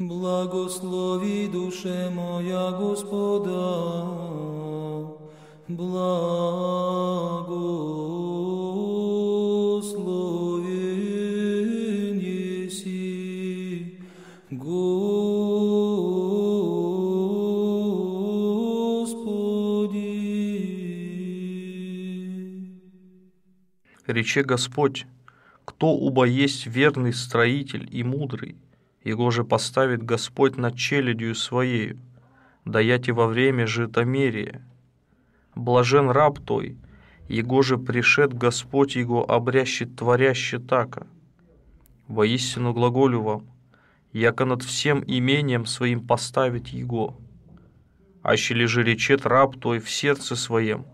Благослови душе моя Господа, благослови неси, Господи. Рече Господь, кто убо есть верный строитель и мудрый, его же поставит Господь над челядью своею, даяти во время житомерия. Блажен раб той, его же пришед Господь его обрящет творяще така. Воистину глаголю вам, яко над всем имением своим поставит его. Аще ли же речет раб той в сердце своем,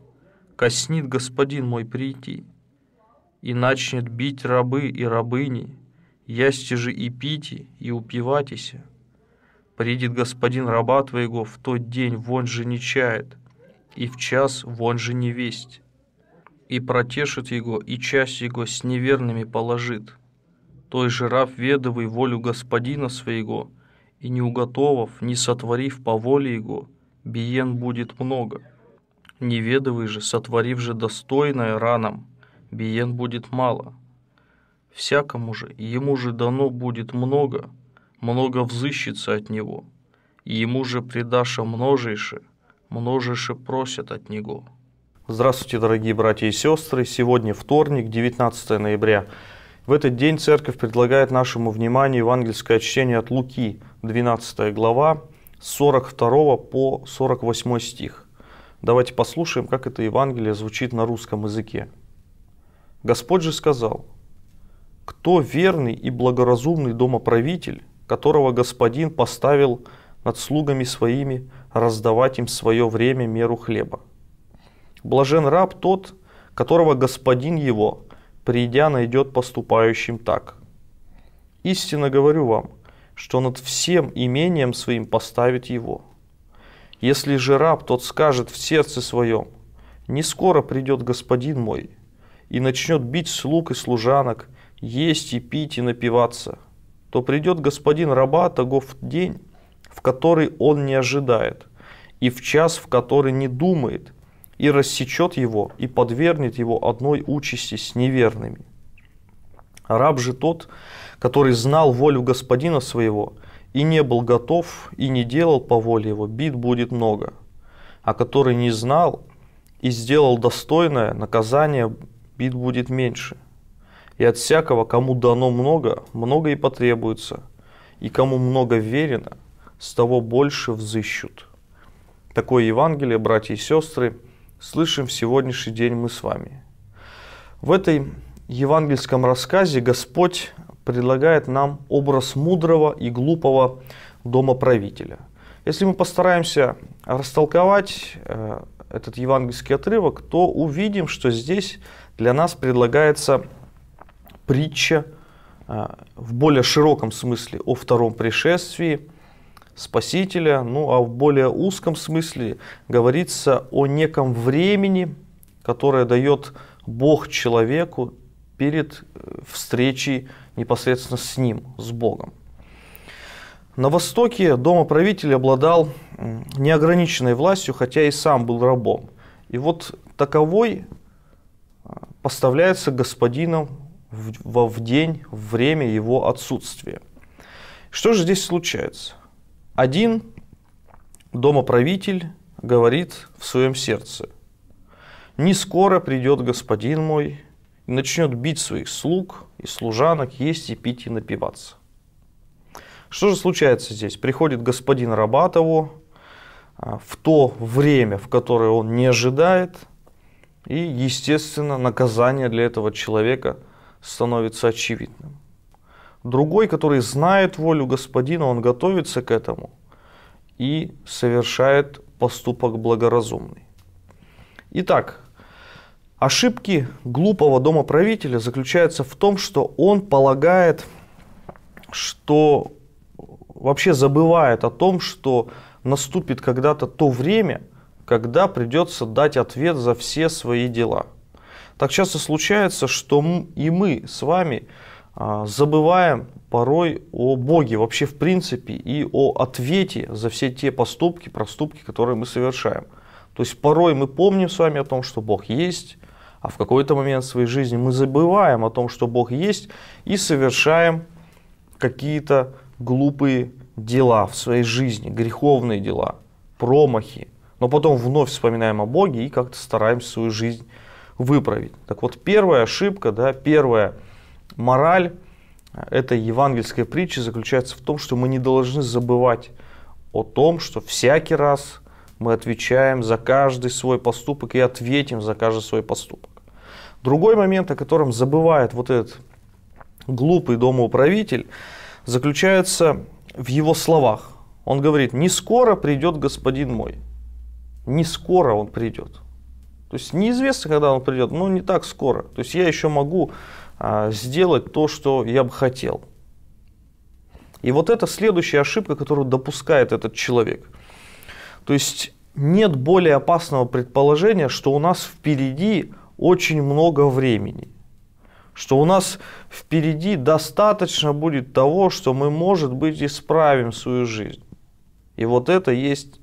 коснит господин мой прийти, и начнет бить рабы и рабыни, ясте же и пите, и упивайтесь. Придет господин раба твоего в тот день, вон же не чает, и в час вон же не весть. И протешит его, и часть его с неверными положит. Той же раб ведовый волю господина своего, и не уготовав, не сотворив по воле его, биен будет много. Неведовый же, сотворив же достойное раном, биен будет мало» Всякому же ему же дано будет много, много взыщется от него, и ему же предаша множейше, множейше просят от него». Здравствуйте, дорогие братья и сестры! Сегодня вторник, 19 ноября. В этот день Церковь предлагает нашему вниманию евангельское чтение от Луки, 12 глава, с 42 по 48 стих. Давайте послушаем, как это Евангелие звучит на русском языке. «Господь же сказал, кто верный и благоразумный домоправитель, которого господин поставил над слугами своими раздавать им свое время меру хлеба. Блажен раб тот, которого господин его, придя, найдет поступающим так. Истинно говорю вам, что над всем имением своим поставит его. Если же раб тот скажет в сердце своем, не скоро придет господин мой, и начнет бить слуг и служанок, есть и пить и напиваться, то придет господин раба тогов день, в который он не ожидает, и в час, в который не думает, и рассечет его, и подвергнет его одной участи с неверными. Раб же тот, который знал волю господина своего, и не был готов, и не делал по воле его, бит будет много. А который не знал и сделал достойное, наказание бит будет меньше. И от всякого, кому дано много, много и потребуется. И кому много верено, с того больше взыщут. Такое Евангелие, братья и сестры, слышим в сегодняшний день мы с вами. В этой евангельском рассказе Господь предлагает нам образ мудрого и глупого домоправителя. Если мы постараемся растолковать э, этот евангельский отрывок, то увидим, что здесь для нас предлагается притча а, в более широком смысле о втором пришествии Спасителя, ну а в более узком смысле говорится о неком времени, которое дает Бог человеку перед э, встречей непосредственно с Ним, с Богом. На Востоке дома домоправитель обладал неограниченной властью, хотя и сам был рабом. И вот таковой а, поставляется господином в, в, день, в время его отсутствия. Что же здесь случается? Один домоправитель говорит в своем сердце, «Не скоро придет господин мой и начнет бить своих слуг и служанок, есть и пить и напиваться». Что же случается здесь? Приходит господин раба а, в то время, в которое он не ожидает, и, естественно, наказание для этого человека – становится очевидным. Другой, который знает волю Господина, он готовится к этому и совершает поступок благоразумный. Итак, ошибки глупого дома правителя заключаются в том, что он полагает, что вообще забывает о том, что наступит когда-то то время, когда придется дать ответ за все свои дела – так часто случается, что и мы с вами а, забываем порой о Боге вообще в принципе и о ответе за все те поступки, проступки, которые мы совершаем. То есть порой мы помним с вами о том, что Бог есть, а в какой-то момент в своей жизни мы забываем о том, что Бог есть, и совершаем какие-то глупые дела в своей жизни, греховные дела, промахи. Но потом вновь вспоминаем о Боге и как-то стараемся свою жизнь выправить. Так вот, первая ошибка, да, первая мораль э, этой евангельской притчи заключается в том, что мы не должны забывать о том, что всякий раз мы отвечаем за каждый свой поступок и ответим за каждый свой поступок. Другой момент, о котором забывает вот этот глупый домоуправитель, заключается в его словах. Он говорит, не скоро придет господин мой. Не скоро он придет. То есть неизвестно, когда он придет, но не так скоро. То есть я еще могу а, сделать то, что я бы хотел. И вот это следующая ошибка, которую допускает этот человек. То есть нет более опасного предположения, что у нас впереди очень много времени. Что у нас впереди достаточно будет того, что мы, может быть, исправим свою жизнь. И вот это есть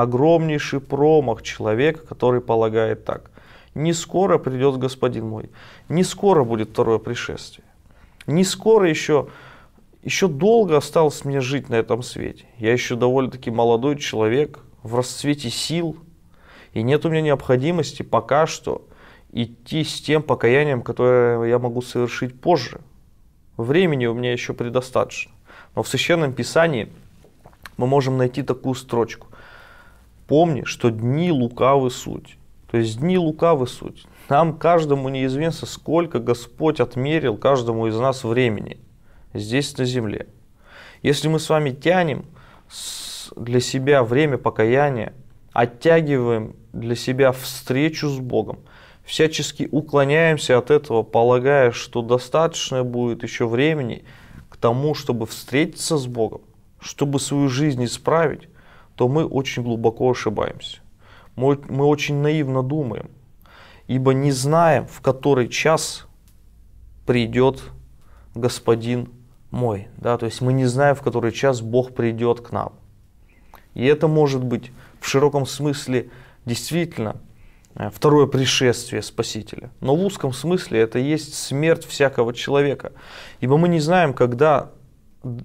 огромнейший промах человека, который полагает так. Не скоро придет Господин мой, не скоро будет второе пришествие, не скоро еще, еще долго осталось мне жить на этом свете. Я еще довольно-таки молодой человек, в расцвете сил, и нет у меня необходимости пока что идти с тем покаянием, которое я могу совершить позже. Времени у меня еще предостаточно. Но в Священном Писании мы можем найти такую строчку помни, что дни лукавы суть. То есть дни лукавы суть. Нам каждому неизвестно, сколько Господь отмерил каждому из нас времени здесь на земле. Если мы с вами тянем для себя время покаяния, оттягиваем для себя встречу с Богом, всячески уклоняемся от этого, полагая, что достаточно будет еще времени к тому, чтобы встретиться с Богом, чтобы свою жизнь исправить, то мы очень глубоко ошибаемся. Мы, мы очень наивно думаем, ибо не знаем, в который час придет Господин мой. Да? То есть мы не знаем, в который час Бог придет к нам. И это может быть в широком смысле действительно э, второе пришествие Спасителя. Но в узком смысле это есть смерть всякого человека. Ибо мы не знаем, когда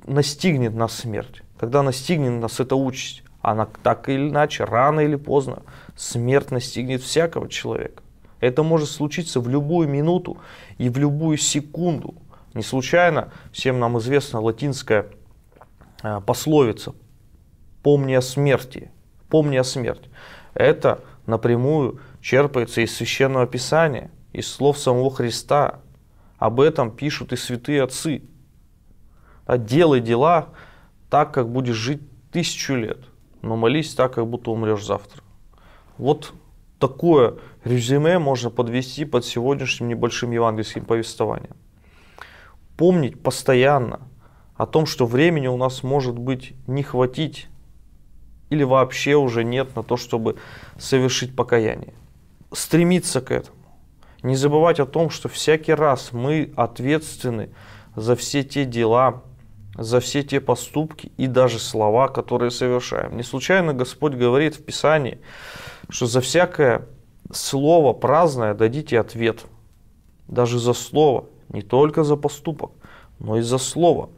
настигнет нас смерть, когда настигнет нас эта участь она так или иначе, рано или поздно, смерть настигнет всякого человека. Это может случиться в любую минуту и в любую секунду. Не случайно всем нам известна латинская э, пословица «помни о смерти», «помни о смерти». Это напрямую черпается из Священного Писания, из слов самого Христа. Об этом пишут и святые отцы. «Делай дела так, как будешь жить тысячу лет» но ну, молись так, как будто умрешь завтра. Вот такое резюме можно подвести под сегодняшним небольшим евангельским повествованием. Помнить постоянно о том, что времени у нас может быть не хватить или вообще уже нет на то, чтобы совершить покаяние. Стремиться к этому. Не забывать о том, что всякий раз мы ответственны за все те дела, за все те поступки и даже слова, которые совершаем. Не случайно Господь говорит в Писании, что за всякое слово праздное дадите ответ. Даже за слово, не только за поступок, но и за слово.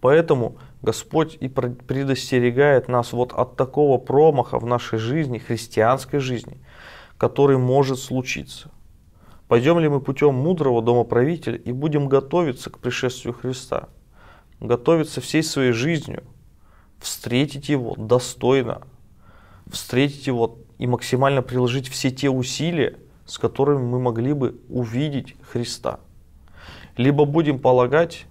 Поэтому Господь и предостерегает нас вот от такого промаха в нашей жизни, христианской жизни, который может случиться. Пойдем ли мы путем мудрого домоправителя и будем готовиться к пришествию Христа – готовиться всей своей жизнью встретить его достойно, встретить его и максимально приложить все те усилия, с которыми мы могли бы увидеть Христа. Либо будем полагать,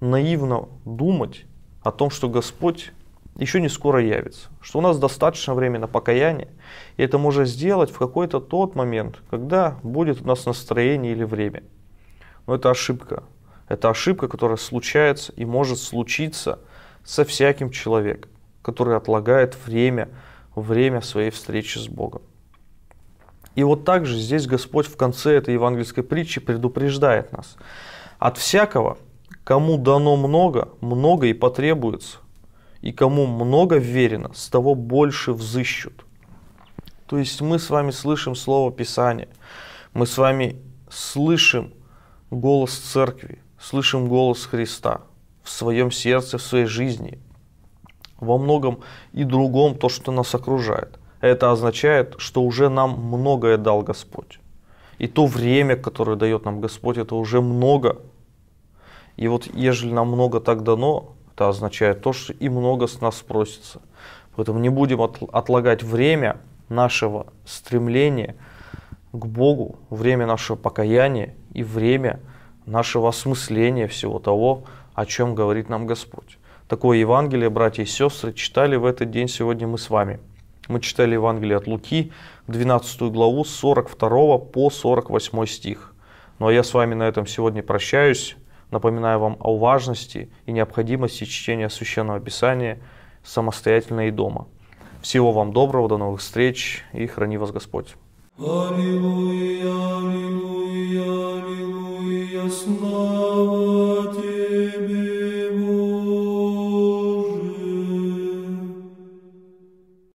наивно думать о том, что Господь еще не скоро явится, что у нас достаточно времени на покаяние, и это можно сделать в какой-то тот момент, когда будет у нас настроение или время. Но это ошибка, это ошибка, которая случается и может случиться со всяким человеком, который отлагает время, время своей встречи с Богом. И вот также здесь Господь в конце этой евангельской притчи предупреждает нас. От всякого, кому дано много, много и потребуется. И кому много верено, с того больше взыщут. То есть мы с вами слышим слово Писания, мы с вами слышим голос церкви, слышим голос Христа в своем сердце, в своей жизни, во многом и другом то, что нас окружает. Это означает, что уже нам многое дал Господь. И то время, которое дает нам Господь, это уже много. И вот ежели нам много так дано, это означает то, что и много с нас спросится. Поэтому не будем отлагать время нашего стремления к Богу, время нашего покаяния и время – нашего осмысления всего того, о чем говорит нам Господь. Такое Евангелие, братья и сестры, читали в этот день сегодня мы с вами. Мы читали Евангелие от Луки, 12 главу, 42 по 48 стих. Ну а я с вами на этом сегодня прощаюсь. Напоминаю вам о важности и необходимости чтения Священного Писания самостоятельно и дома. Всего вам доброго, до новых встреч и храни вас Господь. Аллилуйя, аллилуйя, аллилуйя. Твоя слава.